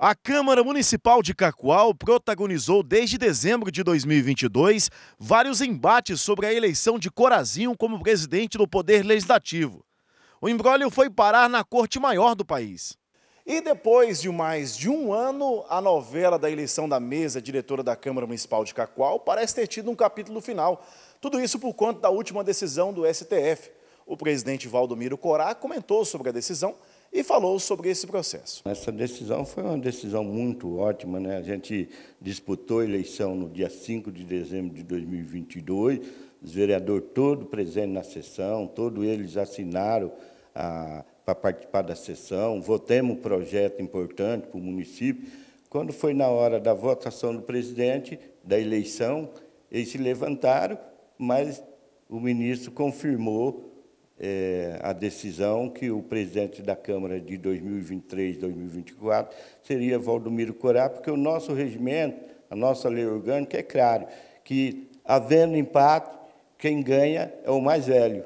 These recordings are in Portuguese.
A Câmara Municipal de Cacoal protagonizou desde dezembro de 2022 vários embates sobre a eleição de Corazinho como presidente do Poder Legislativo. O imbróglio foi parar na Corte Maior do país. E depois de mais de um ano, a novela da eleição da mesa diretora da Câmara Municipal de Cacoal parece ter tido um capítulo final. Tudo isso por conta da última decisão do STF. O presidente Valdomiro Corá comentou sobre a decisão e falou sobre esse processo. Essa decisão foi uma decisão muito ótima, né? A gente disputou a eleição no dia 5 de dezembro de 2022, os vereadores todo presente na sessão, todos eles assinaram ah, para participar da sessão, votamos um projeto importante para o município. Quando foi na hora da votação do presidente, da eleição, eles se levantaram, mas o ministro confirmou é, a decisão que o presidente da Câmara de 2023, 2024 seria Valdomiro Corá, porque o nosso regimento, a nossa lei orgânica, é claro que, havendo empate, quem ganha é o mais velho.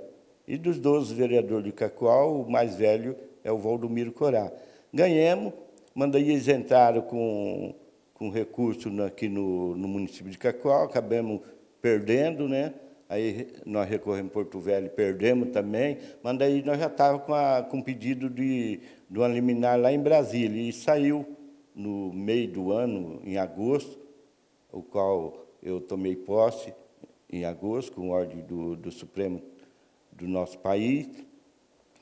E dos 12 vereadores de Cacoal, o mais velho é o Valdomiro Corá. Ganhamos, mandei isentar com, com recurso aqui no, no município de Cacoal, acabamos perdendo, né? aí nós recorremos em Porto Velho, perdemos também, mas daí nós já estávamos com, com pedido de, de uma liminar lá em Brasília, e saiu no meio do ano, em agosto, o qual eu tomei posse em agosto, com ordem do, do Supremo do nosso país,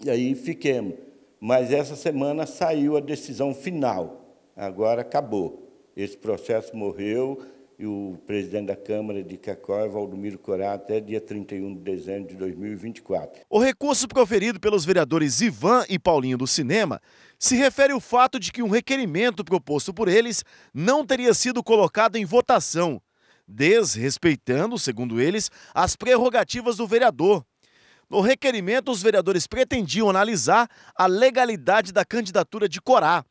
e aí fiquemos. Mas essa semana saiu a decisão final, agora acabou. Esse processo morreu, e o presidente da Câmara de Cacó, é Valdomiro Corá, até dia 31 de dezembro de 2024. O recurso proferido pelos vereadores Ivan e Paulinho do Cinema se refere ao fato de que um requerimento proposto por eles não teria sido colocado em votação, desrespeitando, segundo eles, as prerrogativas do vereador. No requerimento, os vereadores pretendiam analisar a legalidade da candidatura de Corá.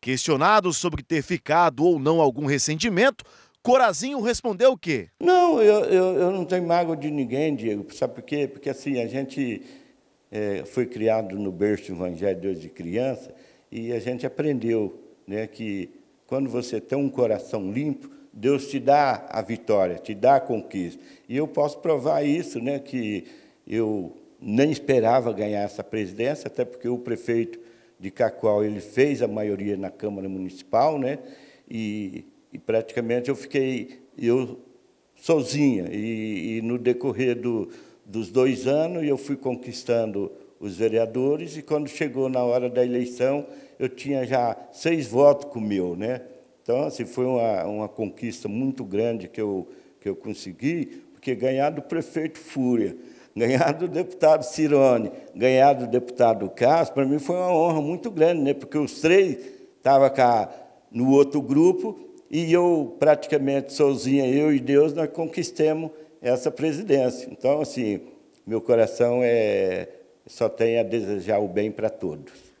Questionados sobre ter ficado ou não algum ressentimento, Corazinho respondeu o quê? Não, eu, eu, eu não tenho mágoa de ninguém, Diego. Sabe por quê? Porque assim, a gente é, foi criado no berço evangélico desde criança e a gente aprendeu né, que quando você tem um coração limpo, Deus te dá a vitória, te dá a conquista. E eu posso provar isso, né, que eu nem esperava ganhar essa presidência, até porque o prefeito de Cacoal ele fez a maioria na Câmara Municipal, né? E e praticamente eu fiquei eu sozinha. E, e no decorrer do, dos dois anos, eu fui conquistando os vereadores, e quando chegou na hora da eleição, eu tinha já seis votos com o meu. Né? Então, assim, foi uma, uma conquista muito grande que eu, que eu consegui, porque ganhar do prefeito Fúria, ganhar do deputado Cirone, ganhar do deputado Castro para mim foi uma honra muito grande, né? porque os três estavam no outro grupo, e eu, praticamente sozinha, eu e Deus, nós conquistemos essa presidência. Então, assim, meu coração é só tem a desejar o bem para todos.